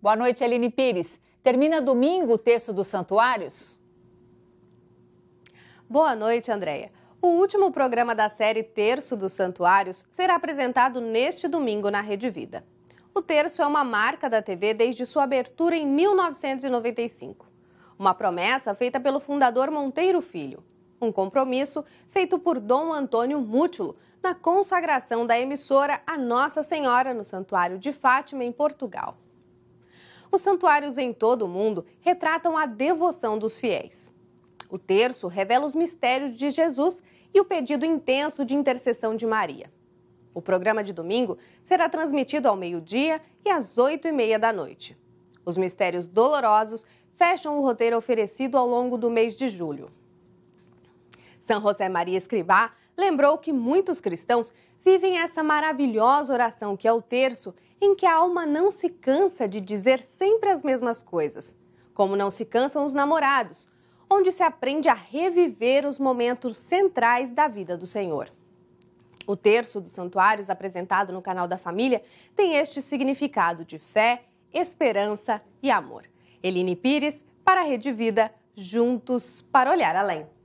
Boa noite, Aline Pires. Termina domingo o texto dos santuários? Boa noite, Andréia. O último programa da série Terço dos Santuários será apresentado neste domingo na Rede Vida. O terço é uma marca da TV desde sua abertura em 1995. Uma promessa feita pelo fundador Monteiro Filho. Um compromisso feito por Dom Antônio Mútilo na consagração da emissora a Nossa Senhora no Santuário de Fátima, em Portugal. Os santuários em todo o mundo retratam a devoção dos fiéis. O terço revela os mistérios de Jesus e o pedido intenso de intercessão de Maria. O programa de domingo será transmitido ao meio-dia e às oito e meia da noite. Os mistérios dolorosos fecham o roteiro oferecido ao longo do mês de julho. São José Maria Escrivá lembrou que muitos cristãos vivem essa maravilhosa oração que é o terço em que a alma não se cansa de dizer sempre as mesmas coisas, como não se cansam os namorados, onde se aprende a reviver os momentos centrais da vida do Senhor. O terço dos santuários apresentado no canal da família tem este significado de fé, esperança e amor. Eline Pires, para a Rede Vida, juntos para olhar além.